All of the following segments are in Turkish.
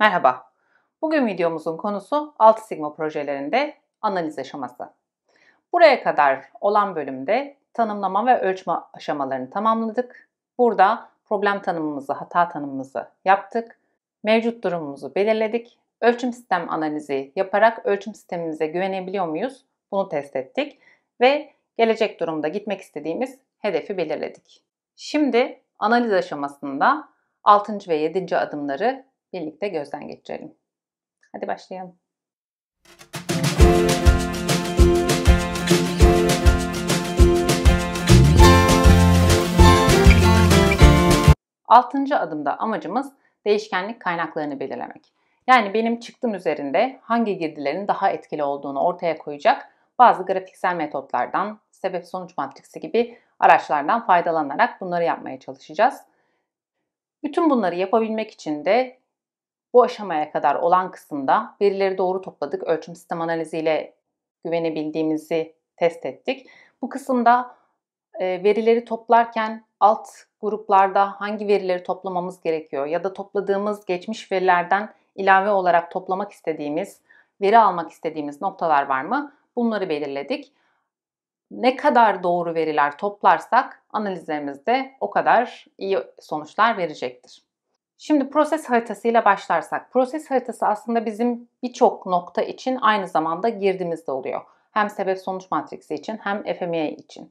Merhaba. Bugün videomuzun konusu 6 sigma projelerinde analiz aşaması. Buraya kadar olan bölümde tanımlama ve ölçme aşamalarını tamamladık. Burada problem tanımımızı, hata tanımımızı yaptık. Mevcut durumumuzu belirledik. Ölçüm sistem analizi yaparak ölçüm sistemimize güvenebiliyor muyuz? Bunu test ettik ve gelecek durumda gitmek istediğimiz hedefi belirledik. Şimdi analiz aşamasında 6. ve 7. adımları birlikte gözden geçirelim. Hadi başlayalım. Altıncı adımda amacımız değişkenlik kaynaklarını belirlemek. Yani benim çıktım üzerinde hangi girdilerin daha etkili olduğunu ortaya koyacak bazı grafiksel metotlardan, sebep sonuç matrisi gibi araçlardan faydalanarak bunları yapmaya çalışacağız. Bütün bunları yapabilmek için de bu aşamaya kadar olan kısımda verileri doğru topladık. Ölçüm sistem analiziyle güvenebildiğimizi test ettik. Bu kısımda e, verileri toplarken alt gruplarda hangi verileri toplamamız gerekiyor ya da topladığımız geçmiş verilerden ilave olarak toplamak istediğimiz, veri almak istediğimiz noktalar var mı? Bunları belirledik. Ne kadar doğru veriler toplarsak analizlerimizde o kadar iyi sonuçlar verecektir. Şimdi proses haritasıyla başlarsak. Proses haritası aslında bizim birçok nokta için aynı zamanda de oluyor. Hem sebep sonuç matrisi için hem FMEA için.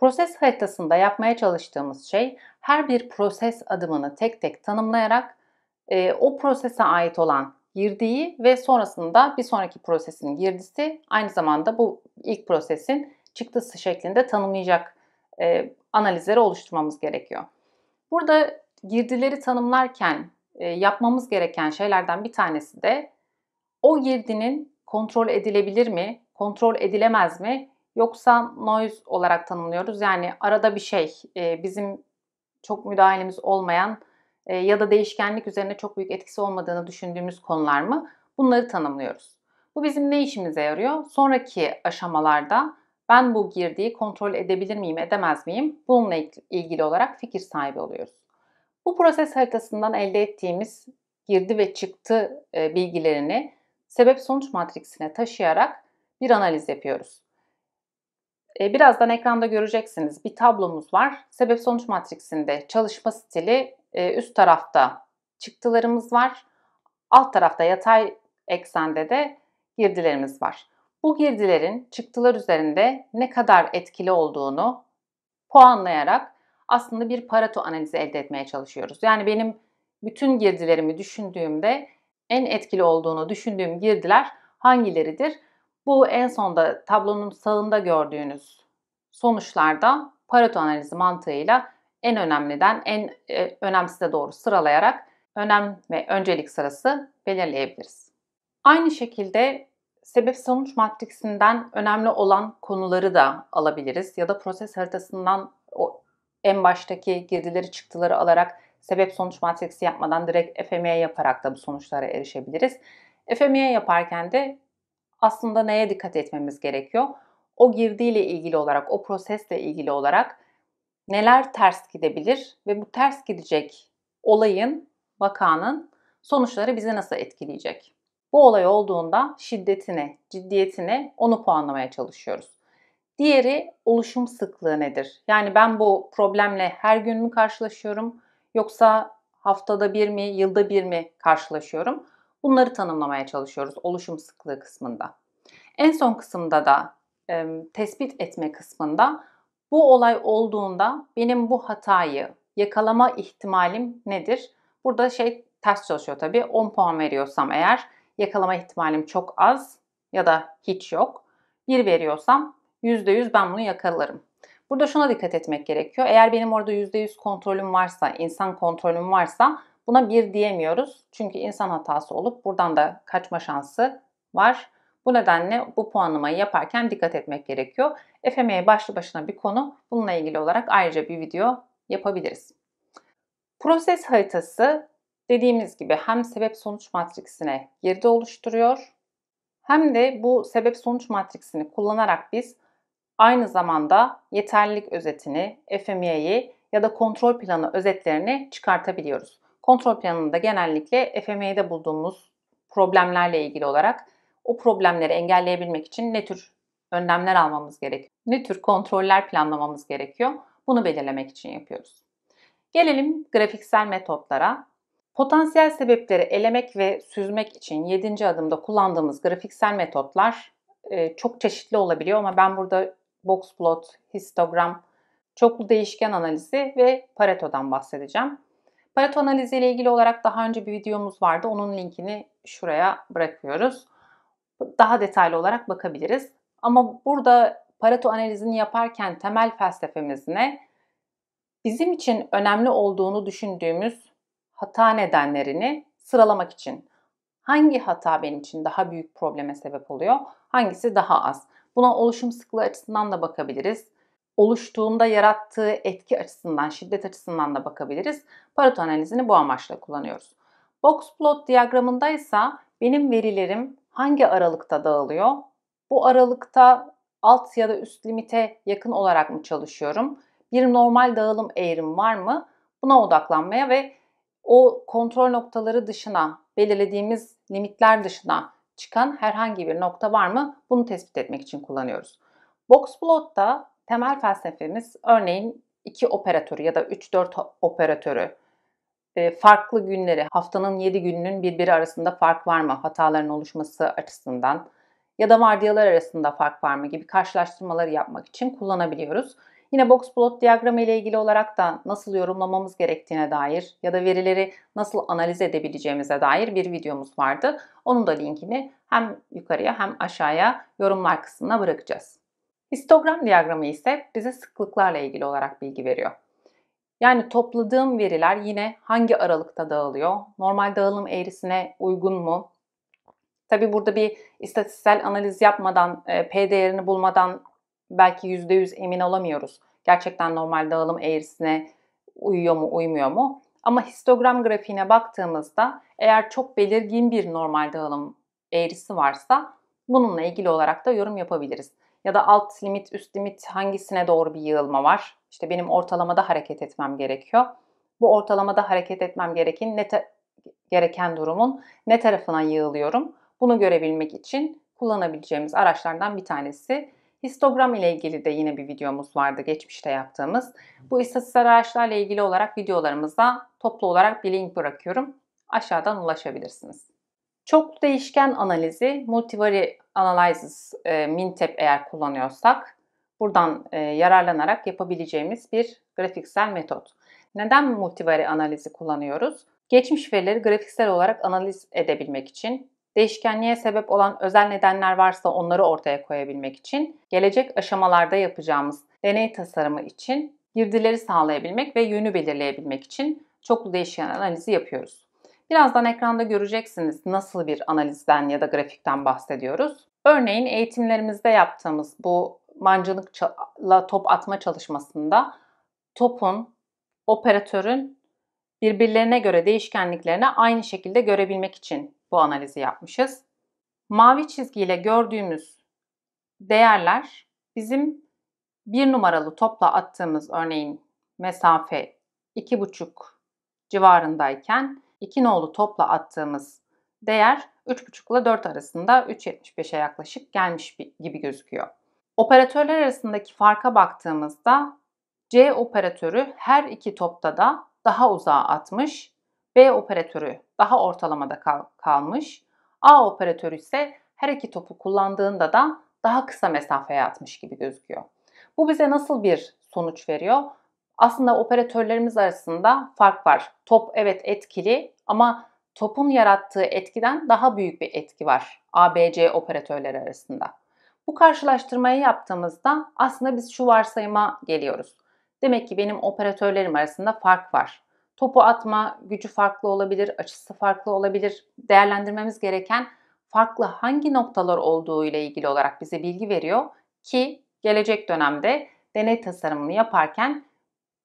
Proses haritasında yapmaya çalıştığımız şey her bir proses adımını tek tek tanımlayarak e, o prosese ait olan girdiği ve sonrasında bir sonraki prosesin girdisi aynı zamanda bu ilk prosesin çıktısı şeklinde tanımlayacak e, analizleri oluşturmamız gerekiyor. Burada girdileri tanımlarken e, yapmamız gereken şeylerden bir tanesi de o girdinin kontrol edilebilir mi, kontrol edilemez mi yoksa noise olarak tanımlıyoruz. Yani arada bir şey e, bizim çok müdahalemiz olmayan e, ya da değişkenlik üzerine çok büyük etkisi olmadığını düşündüğümüz konular mı? Bunları tanımlıyoruz. Bu bizim ne işimize yarıyor? Sonraki aşamalarda ben bu girdiği kontrol edebilir miyim, edemez miyim? Bununla ilgili olarak fikir sahibi oluyoruz. Bu proses haritasından elde ettiğimiz girdi ve çıktı e, bilgilerini sebep sonuç matriksine taşıyarak bir analiz yapıyoruz. E, birazdan ekranda göreceksiniz bir tablomuz var. Sebep sonuç matriksinde çalışma stili e, üst tarafta çıktılarımız var. Alt tarafta yatay eksende de girdilerimiz var. Bu girdilerin çıktılar üzerinde ne kadar etkili olduğunu puanlayarak aslında bir Pareto analizi elde etmeye çalışıyoruz. Yani benim bütün girdilerimi düşündüğümde en etkili olduğunu düşündüğüm girdiler hangileridir? Bu en sonda tablonun sağında gördüğünüz sonuçlarda Pareto analizi mantığıyla en önemliden en e, önemsize doğru sıralayarak önem ve öncelik sırası belirleyebiliriz. Aynı şekilde sebep sonuç matrisinden önemli olan konuları da alabiliriz ya da proses haritasından o en baştaki girdileri çıktıları alarak sebep sonuç matriksi yapmadan direkt FME yaparak da bu sonuçlara erişebiliriz. FME yaparken de aslında neye dikkat etmemiz gerekiyor? O girdiyle ilgili olarak, o prosesle ilgili olarak neler ters gidebilir ve bu ters gidecek olayın, vakanın sonuçları bizi nasıl etkileyecek? Bu olay olduğunda şiddetini, ciddiyetini onu puanlamaya çalışıyoruz. Diğeri oluşum sıklığı nedir? Yani ben bu problemle her gün mü karşılaşıyorum yoksa haftada bir mi, yılda bir mi karşılaşıyorum? Bunları tanımlamaya çalışıyoruz oluşum sıklığı kısmında. En son kısımda da e, tespit etme kısmında bu olay olduğunda benim bu hatayı yakalama ihtimalim nedir? Burada şey ters çalışıyor tabii. 10 puan veriyorsam eğer yakalama ihtimalim çok az ya da hiç yok. 1 veriyorsam %100 ben bunu yakalarım. Burada şuna dikkat etmek gerekiyor. Eğer benim orada %100 kontrolüm varsa, insan kontrolüm varsa buna bir diyemiyoruz. Çünkü insan hatası olup buradan da kaçma şansı var. Bu nedenle bu puanlamayı yaparken dikkat etmek gerekiyor. FME başlı başına bir konu. Bununla ilgili olarak ayrıca bir video yapabiliriz. Proses haritası dediğimiz gibi hem sebep sonuç matriksine girdi oluşturuyor hem de bu sebep sonuç matriksini kullanarak biz Aynı zamanda yeterlilik özetini, FME'yi ya da kontrol planı özetlerini çıkartabiliyoruz. Kontrol planında genellikle FME'de bulduğumuz problemlerle ilgili olarak o problemleri engelleyebilmek için ne tür önlemler almamız gerekiyor? Ne tür kontroller planlamamız gerekiyor? Bunu belirlemek için yapıyoruz. Gelelim grafiksel metotlara. Potansiyel sebepleri elemek ve süzmek için 7. adımda kullandığımız grafiksel metotlar e, çok çeşitli olabiliyor ama ben burada box plot, histogram, çoklu değişken analizi ve Pareto'dan bahsedeceğim. Pareto analizi ile ilgili olarak daha önce bir videomuz vardı. Onun linkini şuraya bırakıyoruz. Daha detaylı olarak bakabiliriz. Ama burada Pareto analizini yaparken temel felsefemiz ne? Bizim için önemli olduğunu düşündüğümüz hata nedenlerini sıralamak için. Hangi hata benim için daha büyük probleme sebep oluyor? Hangisi daha az? Buna oluşum sıklığı açısından da bakabiliriz. Oluştuğunda yarattığı etki açısından, şiddet açısından da bakabiliriz. Pareto analizini bu amaçla kullanıyoruz. Box plot diyagramında ise benim verilerim hangi aralıkta dağılıyor? Bu aralıkta alt ya da üst limite yakın olarak mı çalışıyorum? Bir normal dağılım eğrim var mı? Buna odaklanmaya ve o kontrol noktaları dışına, belirlediğimiz limitler dışına çıkan herhangi bir nokta var mı? Bunu tespit etmek için kullanıyoruz. Boxplot'ta temel felsefemiz örneğin iki operatörü ya da 3-4 operatörü e, farklı günleri, haftanın 7 gününün birbiri arasında fark var mı hataların oluşması açısından ya da vardiyalar arasında fark var mı gibi karşılaştırmaları yapmak için kullanabiliyoruz. Yine box plot diyagramı ile ilgili olarak da nasıl yorumlamamız gerektiğine dair ya da verileri nasıl analiz edebileceğimize dair bir videomuz vardı. Onun da linkini hem yukarıya hem aşağıya yorumlar kısmına bırakacağız. Histogram diyagramı ise bize sıklıklarla ilgili olarak bilgi veriyor. Yani topladığım veriler yine hangi aralıkta dağılıyor? Normal dağılım eğrisine uygun mu? Tabi burada bir istatistiksel analiz yapmadan, e, P değerini bulmadan belki %100 emin olamıyoruz. Gerçekten normal dağılım eğrisine uyuyor mu, uymuyor mu? Ama histogram grafiğine baktığımızda eğer çok belirgin bir normal dağılım eğrisi varsa bununla ilgili olarak da yorum yapabiliriz. Ya da alt limit, üst limit hangisine doğru bir yığılma var? İşte benim ortalamada hareket etmem gerekiyor. Bu ortalamada hareket etmem gereken ne gereken durumun ne tarafına yığılıyorum? Bunu görebilmek için kullanabileceğimiz araçlardan bir tanesi Histogram ile ilgili de yine bir videomuz vardı geçmişte yaptığımız. Bu istatistiksel araçlarla ilgili olarak videolarımıza toplu olarak bir link bırakıyorum. Aşağıdan ulaşabilirsiniz. Çoklu değişken analizi, multivary analysis e, MinTap eğer kullanıyorsak buradan e, yararlanarak yapabileceğimiz bir grafiksel metot. Neden multivary analizi kullanıyoruz? Geçmiş verileri grafiksel olarak analiz edebilmek için değişkenliğe sebep olan özel nedenler varsa onları ortaya koyabilmek için, gelecek aşamalarda yapacağımız deney tasarımı için girdileri sağlayabilmek ve yönü belirleyebilmek için çoklu değişken analizi yapıyoruz. Birazdan ekranda göreceksiniz nasıl bir analizden ya da grafikten bahsediyoruz. Örneğin eğitimlerimizde yaptığımız bu mancınıkla top atma çalışmasında topun, operatörün birbirlerine göre değişkenliklerini aynı şekilde görebilmek için bu analizi yapmışız. Mavi çizgiyle gördüğümüz değerler bizim bir numaralı topla attığımız örneğin mesafe 2,5 civarındayken iki nolu topla attığımız değer 3,5 ile 4 arasında 3,75'e yaklaşık gelmiş gibi gözüküyor. Operatörler arasındaki farka baktığımızda C operatörü her iki topta da daha uzağa atmış B operatörü daha ortalamada kal kalmış. A operatörü ise her iki topu kullandığında da daha kısa mesafeye atmış gibi gözüküyor. Bu bize nasıl bir sonuç veriyor? Aslında operatörlerimiz arasında fark var. Top evet etkili ama topun yarattığı etkiden daha büyük bir etki var ABC operatörleri arasında. Bu karşılaştırmayı yaptığımızda aslında biz şu varsayıma geliyoruz. Demek ki benim operatörlerim arasında fark var topu atma gücü farklı olabilir, açısı farklı olabilir. Değerlendirmemiz gereken farklı hangi noktalar olduğu ile ilgili olarak bize bilgi veriyor ki gelecek dönemde deney tasarımını yaparken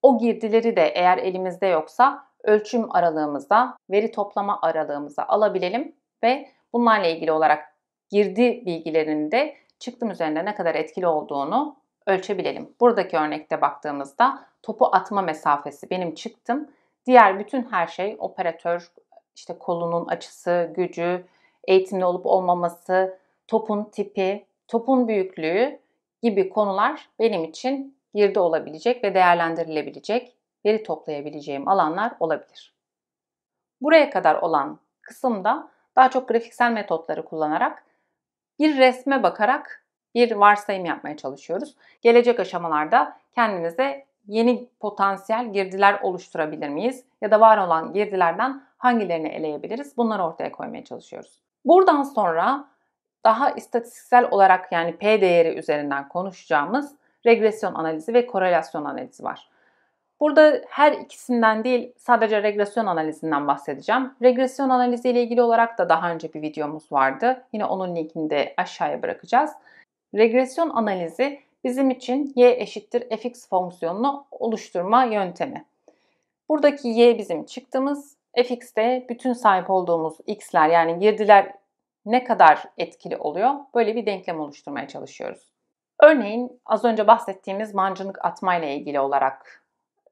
o girdileri de eğer elimizde yoksa ölçüm aralığımızda veri toplama aralığımıza alabilelim ve bunlarla ilgili olarak girdi bilgilerinin de çıktım üzerinde ne kadar etkili olduğunu ölçebilelim. Buradaki örnekte baktığımızda topu atma mesafesi benim çıktım Diğer bütün her şey operatör, işte kolunun açısı, gücü, eğitimli olup olmaması, topun tipi, topun büyüklüğü gibi konular benim için girdi olabilecek ve değerlendirilebilecek, veri toplayabileceğim alanlar olabilir. Buraya kadar olan kısımda daha çok grafiksel metotları kullanarak bir resme bakarak bir varsayım yapmaya çalışıyoruz. Gelecek aşamalarda kendinize yeni potansiyel girdiler oluşturabilir miyiz? Ya da var olan girdilerden hangilerini eleyebiliriz? Bunları ortaya koymaya çalışıyoruz. Buradan sonra daha istatistiksel olarak yani P değeri üzerinden konuşacağımız regresyon analizi ve korelasyon analizi var. Burada her ikisinden değil sadece regresyon analizinden bahsedeceğim. Regresyon analizi ile ilgili olarak da daha önce bir videomuz vardı. Yine onun linkini de aşağıya bırakacağız. Regresyon analizi bizim için y eşittir fx fonksiyonunu oluşturma yöntemi. Buradaki y bizim çıktığımız, fx'te bütün sahip olduğumuz x'ler yani girdiler ne kadar etkili oluyor? Böyle bir denklem oluşturmaya çalışıyoruz. Örneğin az önce bahsettiğimiz mancınık atmayla ilgili olarak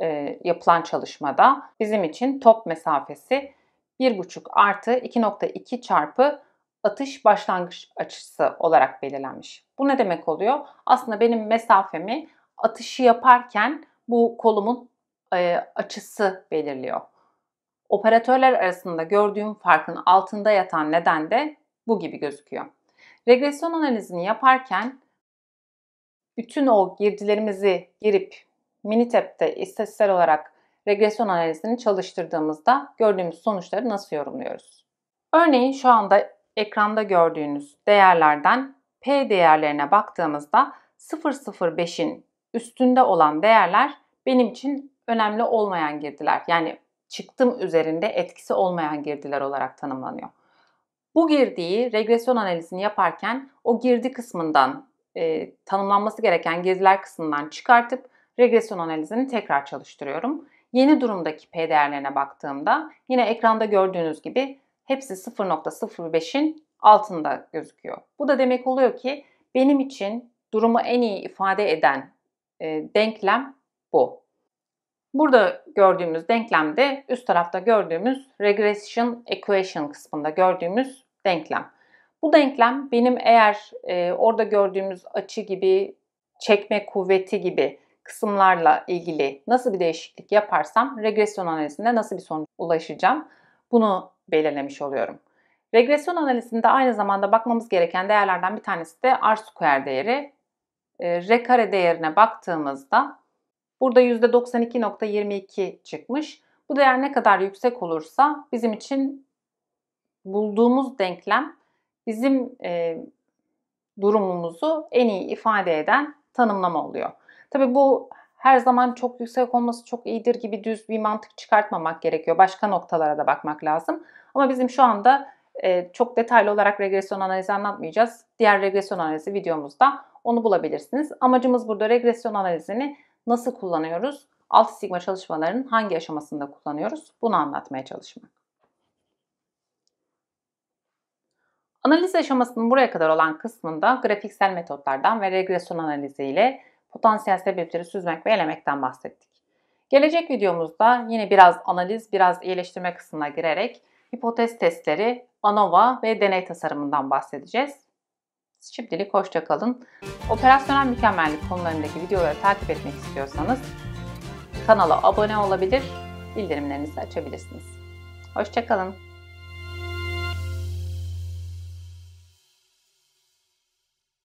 e, yapılan çalışmada bizim için top mesafesi 1,5 artı 2.2 çarpı atış başlangıç açısı olarak belirlenmiş. Bu ne demek oluyor? Aslında benim mesafemi atışı yaparken bu kolumun e, açısı belirliyor. Operatörler arasında gördüğüm farkın altında yatan neden de bu gibi gözüküyor. Regresyon analizini yaparken bütün o girdilerimizi girip MINITAB'de istatistiksel olarak regresyon analizini çalıştırdığımızda gördüğümüz sonuçları nasıl yorumluyoruz? Örneğin şu anda ekranda gördüğünüz değerlerden P değerlerine baktığımızda 005'in üstünde olan değerler benim için önemli olmayan girdiler. Yani çıktım üzerinde etkisi olmayan girdiler olarak tanımlanıyor. Bu girdiği regresyon analizini yaparken o girdi kısmından e, tanımlanması gereken girdiler kısmından çıkartıp regresyon analizini tekrar çalıştırıyorum. Yeni durumdaki P değerlerine baktığımda yine ekranda gördüğünüz gibi hepsi 0.05'in altında gözüküyor. Bu da demek oluyor ki benim için durumu en iyi ifade eden e, denklem bu. Burada gördüğümüz denklemde üst tarafta gördüğümüz regression equation kısmında gördüğümüz denklem. Bu denklem benim eğer e, orada gördüğümüz açı gibi, çekme kuvveti gibi kısımlarla ilgili nasıl bir değişiklik yaparsam regresyon analizinde nasıl bir sonuç ulaşacağım bunu belirlemiş oluyorum. Regresyon analizinde aynı zamanda bakmamız gereken değerlerden bir tanesi de R-square değeri. Ee, R kare değerine baktığımızda burada %92.22 çıkmış. Bu değer ne kadar yüksek olursa bizim için bulduğumuz denklem bizim e, durumumuzu en iyi ifade eden tanımlama oluyor. Tabii bu her zaman çok yüksek olması çok iyidir gibi düz bir mantık çıkartmamak gerekiyor. Başka noktalara da bakmak lazım. Ama bizim şu anda e, çok detaylı olarak regresyon analizi anlatmayacağız. Diğer regresyon analizi videomuzda onu bulabilirsiniz. Amacımız burada regresyon analizini nasıl kullanıyoruz? 6 sigma çalışmalarının hangi aşamasında kullanıyoruz? Bunu anlatmaya çalışmak. Analiz aşamasının buraya kadar olan kısmında grafiksel metotlardan ve regresyon analiziyle potansiyel sebepleri süzmek ve elemekten bahsettik. Gelecek videomuzda yine biraz analiz, biraz iyileştirme kısmına girerek hipotez testleri, ANOVA ve deney tasarımından bahsedeceğiz. Şimdilik hoşçakalın. Operasyonel mükemmellik konularındaki videoları takip etmek istiyorsanız kanala abone olabilir, bildirimlerinizi açabilirsiniz. Hoşçakalın. kalın.